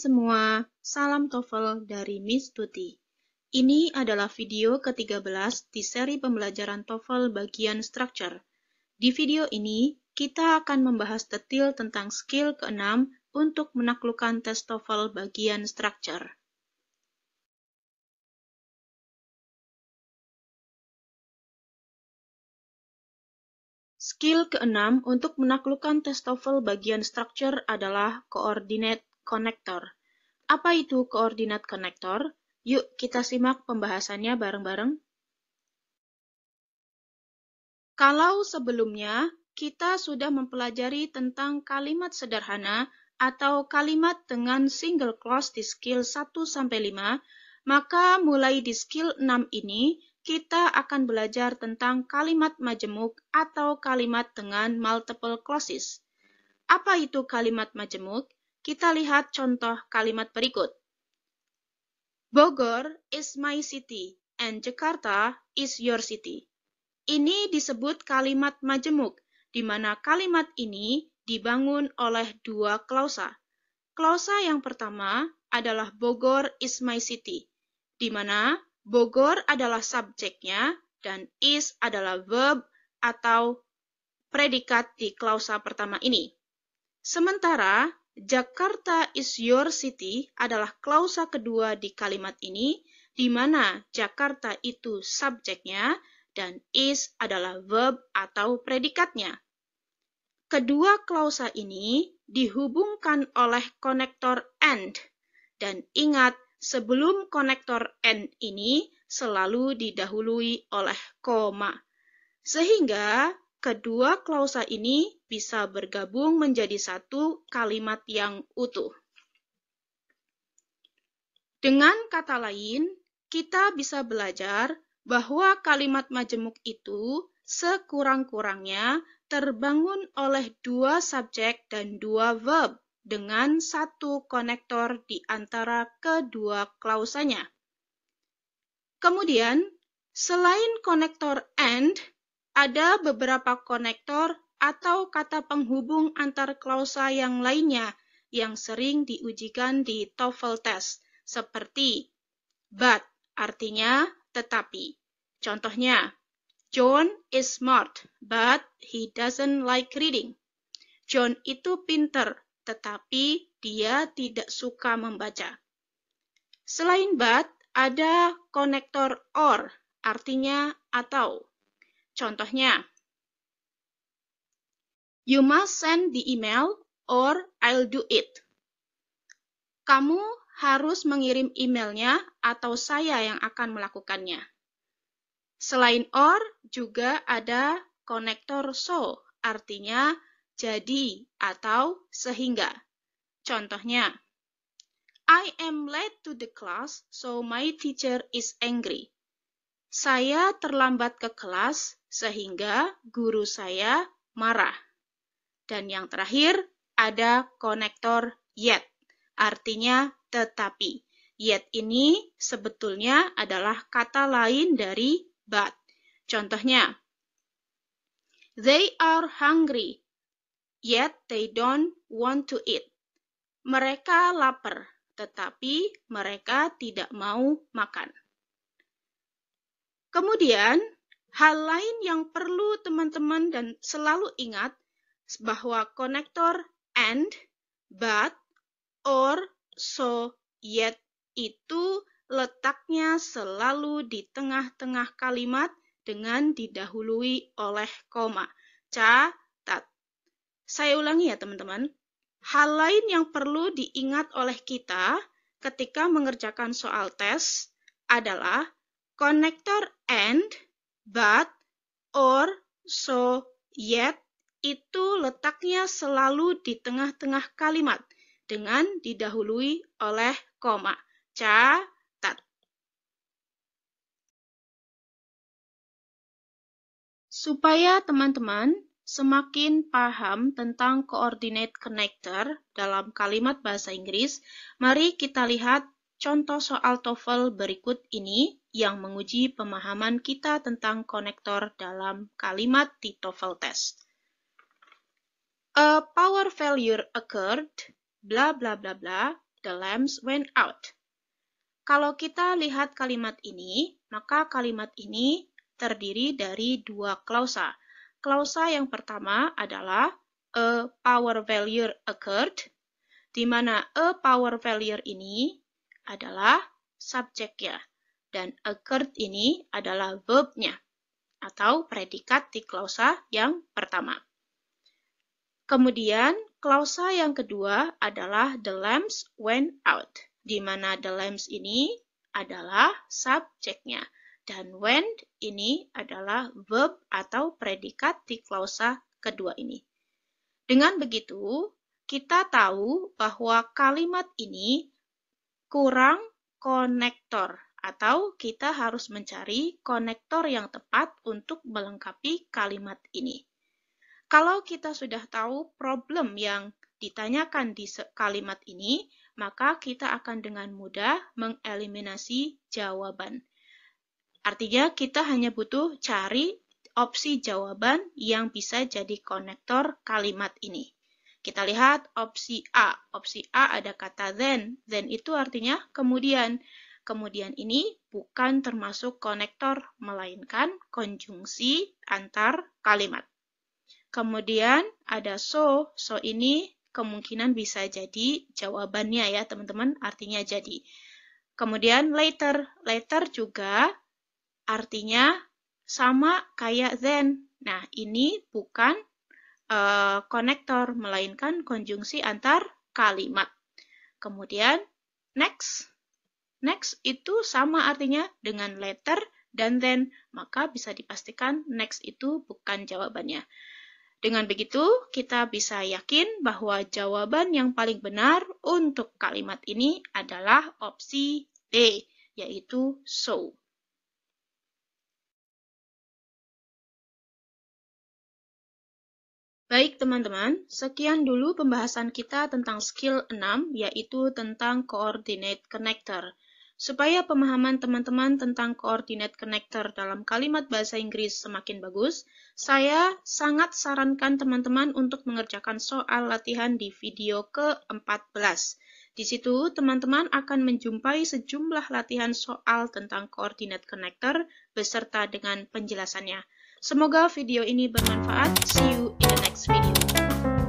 semua, salam TOEFL dari Miss Tuti. Ini adalah video ke-13 di seri pembelajaran TOEFL bagian Structure. Di video ini, kita akan membahas detail tentang skill ke-6 untuk menaklukkan tes TOEFL bagian Structure. Skill ke-6 untuk menaklukkan tes TOEFL bagian structure adalah coordinate connector. Apa itu koordinat konektor? Yuk kita simak pembahasannya bareng-bareng. Kalau sebelumnya kita sudah mempelajari tentang kalimat sederhana atau kalimat dengan single clause di skill 1 sampai 5, maka mulai di skill 6 ini kita akan belajar tentang kalimat majemuk atau kalimat dengan multiple clauses. Apa itu kalimat majemuk? Kita lihat contoh kalimat berikut. Bogor is my city and Jakarta is your city. Ini disebut kalimat majemuk, di mana kalimat ini dibangun oleh dua klausa. Klausa yang pertama adalah Bogor is my city, di mana Bogor adalah subjeknya dan is adalah verb atau predikat di klausa pertama ini. Sementara Jakarta is your city adalah klausa kedua di kalimat ini, di mana Jakarta itu subjeknya dan is adalah verb atau predikatnya. Kedua klausa ini dihubungkan oleh konektor and, dan ingat sebelum konektor and ini selalu didahului oleh koma. Sehingga Kedua klausa ini bisa bergabung menjadi satu kalimat yang utuh. Dengan kata lain, kita bisa belajar bahwa kalimat majemuk itu sekurang-kurangnya terbangun oleh dua subjek dan dua verb dengan satu konektor di antara kedua klausanya. Kemudian, selain konektor and ada beberapa konektor atau kata penghubung antar klausa yang lainnya yang sering diujikan di TOEFL test, seperti but artinya tetapi. Contohnya, John is smart, but he doesn't like reading. John itu pinter, tetapi dia tidak suka membaca. Selain but, ada konektor or, artinya atau. Contohnya, You must send the email or I'll do it. Kamu harus mengirim emailnya atau saya yang akan melakukannya. Selain or, juga ada konektor so, artinya jadi atau sehingga. Contohnya, I am late to the class, so my teacher is angry. Saya terlambat ke kelas sehingga guru saya marah. Dan yang terakhir ada konektor yet, artinya tetapi. Yet ini sebetulnya adalah kata lain dari but. Contohnya, they are hungry, yet they don't want to eat. Mereka lapar, tetapi mereka tidak mau makan. Kemudian, hal lain yang perlu teman-teman dan selalu ingat bahwa konektor and, but, or, so, yet itu letaknya selalu di tengah-tengah kalimat dengan didahului oleh koma. Catat. Saya ulangi ya teman-teman. Hal lain yang perlu diingat oleh kita ketika mengerjakan soal tes adalah Konektor and, but, or, so, yet itu letaknya selalu di tengah-tengah kalimat dengan didahului oleh koma. Catat. Supaya teman-teman semakin paham tentang koordinat connector dalam kalimat bahasa Inggris, mari kita lihat contoh soal TOEFL berikut ini yang menguji pemahaman kita tentang konektor dalam kalimat di TOEFL test. A power failure occurred, bla bla bla bla, the lamps went out. Kalau kita lihat kalimat ini, maka kalimat ini terdiri dari dua klausa. Klausa yang pertama adalah a power failure occurred, di mana a power failure ini adalah subjeknya. Dan occurred ini adalah verbnya atau predikat di klausa yang pertama. Kemudian, klausa yang kedua adalah the lamps went out, di mana the lamps ini adalah subjeknya dan went ini adalah verb atau predikat di klausa kedua ini. Dengan begitu, kita tahu bahwa kalimat ini kurang konektor atau kita harus mencari konektor yang tepat untuk melengkapi kalimat ini. Kalau kita sudah tahu problem yang ditanyakan di kalimat ini, maka kita akan dengan mudah mengeliminasi jawaban. Artinya kita hanya butuh cari opsi jawaban yang bisa jadi konektor kalimat ini. Kita lihat opsi A. Opsi A ada kata then. Then itu artinya kemudian. Kemudian ini bukan termasuk konektor, melainkan konjungsi antar kalimat. Kemudian ada so, so ini kemungkinan bisa jadi jawabannya ya teman-teman, artinya jadi. Kemudian later, later juga artinya sama kayak then. Nah, ini bukan uh, konektor, melainkan konjungsi antar kalimat. Kemudian next, Next itu sama artinya dengan letter dan then, maka bisa dipastikan next itu bukan jawabannya. Dengan begitu, kita bisa yakin bahwa jawaban yang paling benar untuk kalimat ini adalah opsi D, yaitu so. Baik teman-teman, sekian dulu pembahasan kita tentang skill 6 yaitu tentang coordinate connector supaya pemahaman teman-teman tentang koordinat konektor dalam kalimat bahasa Inggris semakin bagus, saya sangat sarankan teman-teman untuk mengerjakan soal latihan di video ke-14. Di situ, teman-teman akan menjumpai sejumlah latihan soal tentang koordinat konektor beserta dengan penjelasannya. Semoga video ini bermanfaat. See you in the next video.